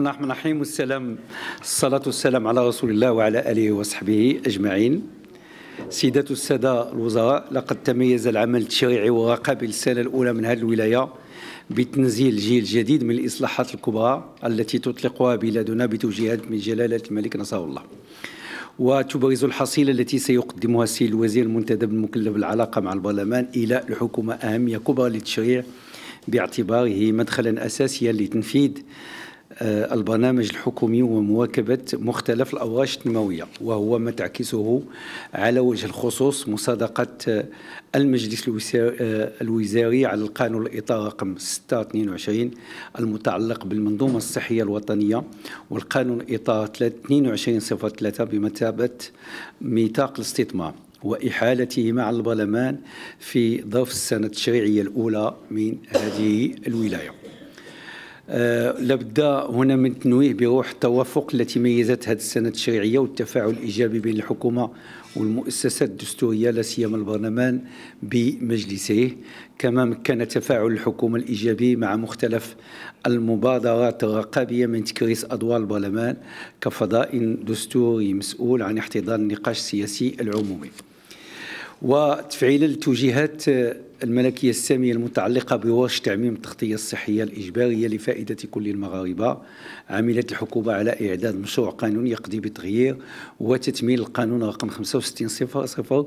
بسم الله الرحمن الرحيم والسلام الصلاة والسلام على رسول الله وعلى آله وصحبه أجمعين سيدات السادة الوزراء لقد تميز العمل التشريعي والرقابي السنة الأولى من هذه الولاية بتنزيل جيل جديد من الإصلاحات الكبرى التي تطلقها بلادنا بتوجيهات من جلالة الملك نصر الله وتبرز الحصيلة التي سيقدمها السيد الوزير المنتدب المكلف العلاقة مع البرلمان إلى الحكومة أهمية كبرى للتشريع باعتباره مدخلا أساسيا لتنفيذ آه، البرنامج الحكومي ومواكبة مختلف الأوراش التنموية وهو ما تعكسه على وجه الخصوص مصادقة آه، المجلس آه، الوزاري على القانون الإطار رقم 622 المتعلق بالمنظومة الصحية الوطنية والقانون الإطار 2203 بمثابة ميثاق الاستثمار وإحالته مع البرلمان في ظرف السنة التشريعية الأولى من هذه الولاية آه، لابد هنا من التنويه بروح التوافق التي ميزت هذه السنه التشريعيه والتفاعل الايجابي بين الحكومه والمؤسسات الدستوريه لا سيما البرلمان بمجلسيه كما مكن تفاعل الحكومه الايجابي مع مختلف المبادرات الرقابيه من تكريس ادوار البرلمان كفضاء دستوري مسؤول عن احتضان النقاش السياسي العمومي وتفعيل التوجيهات الملكية السامية المتعلقة بورش تعميم التغطية الصحية الإجبارية لفائدة كل المغاربة عملت الحكومة على إعداد مشروع قانون يقضي بتغيير وتتميل القانون رقم 6500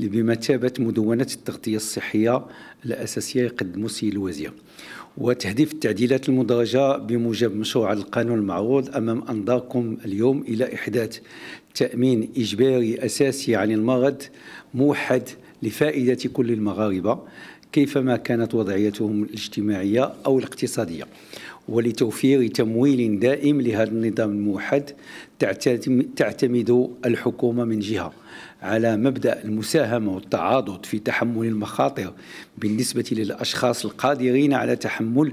بمثابة مدونة التغطية الصحية الأساسية يقدم سي الوزير وتهديف التعديلات المدرجة بموجب مشروع القانون المعروض أمام أنظاركم اليوم إلى إحداث تأمين إجباري أساسي عن المرض موحد لفائدة كل المغاربة كيفما كانت وضعيتهم الاجتماعية أو الاقتصادية ولتوفير تمويل دائم لهذا النظام الموحد تعتمد الحكومة من جهة على مبدا المساهمه والتعاضد في تحمل المخاطر بالنسبه للاشخاص القادرين على تحمل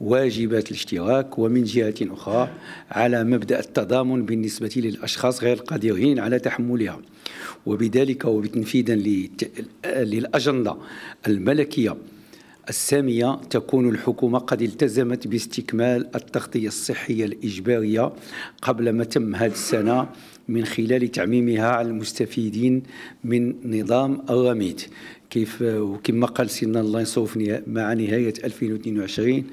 واجبات الاشتراك ومن جهه اخرى على مبدا التضامن بالنسبه للاشخاص غير القادرين على تحملها وبذلك وبتنفيذا للاجنده الملكيه السامية تكون الحكومة قد التزمت باستكمال التغطية الصحية الإجبارية قبل ما تم هذه السنة من خلال تعميمها على المستفيدين من نظام الرميد كيف وكما قال سيدنا الله ينصوف مع نهاية 2022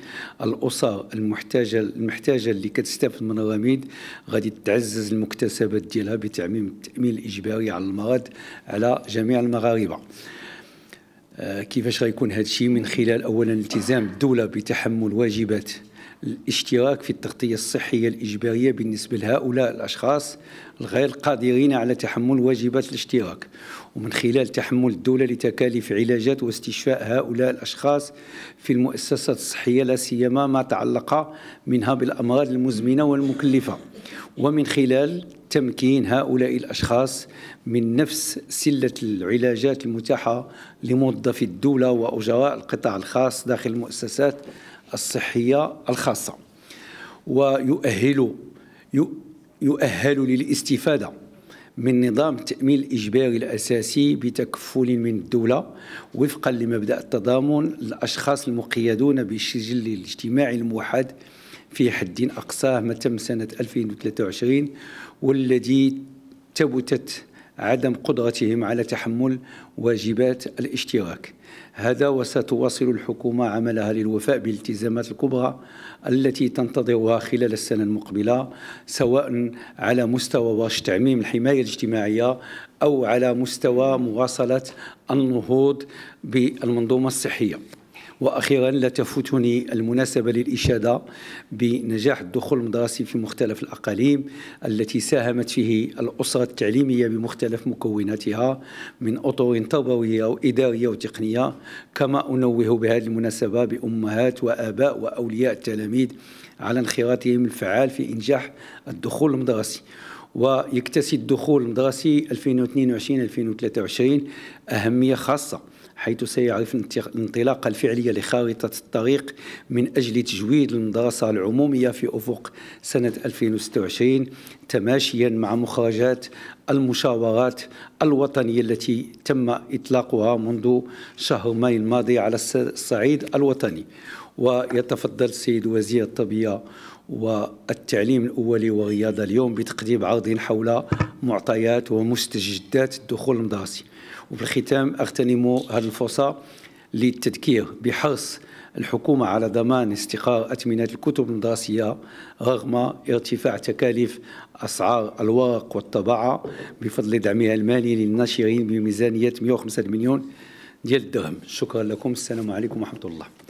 الأسر المحتاجة المحتاجة اللي كتستافد من الرميد غادي تعزز المكتسبات ديالها بتعميم التأمين الإجباري على المرض على جميع المغاربة آه، كيفاش غيكون هذا الشيء من خلال اولا التزام الدوله بتحمل واجبات الاشتراك في التغطية الصحية الإجبارية بالنسبة لهؤلاء الأشخاص الغير قادرين على تحمل واجبات الاشتراك ومن خلال تحمل الدولة لتكاليف علاجات واستشفاء هؤلاء الأشخاص في المؤسسات الصحية لا سيما ما تعلق منها بالأمراض المزمنة والمكلفة ومن خلال تمكين هؤلاء الأشخاص من نفس سلة العلاجات المتاحة لموظفي الدولة وأجراء القطاع الخاص داخل المؤسسات الصحية الخاصة ويؤهل يؤهل للاستفادة من نظام التأمين الإجباري الأساسي بتكفل من الدولة وفقا لمبدأ التضامن الأشخاص المقيدون بالسجل الاجتماعي الموحد في حد أقصاه ما تم سنة 2023 والذي ثبتت عدم قدرتهم على تحمل واجبات الاشتراك هذا وستواصل الحكومة عملها للوفاء بالالتزامات الكبرى التي تنتظرها خلال السنة المقبلة سواء على مستوى ورش تعميم الحماية الاجتماعية أو على مستوى مواصلة النهوض بالمنظومة الصحية واخيرا لا تفوتني المناسبه للاشاده بنجاح الدخول المدرسي في مختلف الاقاليم التي ساهمت فيه الاسره التعليميه بمختلف مكوناتها من اطر تربويه واداريه وتقنيه كما انوه بهذه المناسبه بامهات واباء واولياء التلاميذ على انخراطهم الفعال في انجاح الدخول المدرسي ويكتسي الدخول المدرسي 2022 2023 اهميه خاصه حيث سيعرف الانطلاقة الفعلية لخارطة الطريق من أجل تجويد المدرسة العمومية في أفق سنة 2026 تماشيا مع مخرجات المشاورات الوطنية التي تم إطلاقها منذ شهر ماي الماضي على الصعيد الوطني ويتفضل السيد وزير الطبيعة والتعليم الأولي والرياضه اليوم بتقديم عرض حول معطيات ومستجدات الدخول المدرسي وفي الختام أغتنم هذه الفرصة للتذكير بحرص الحكومة على ضمان استقرار أثمنة الكتب المدرسية رغم ارتفاع تكاليف أسعار الورق والطباعة بفضل دعمها المالي للناشرين بميزانية 105 مليون ديال الدرهم شكرا لكم السلام عليكم ورحمة الله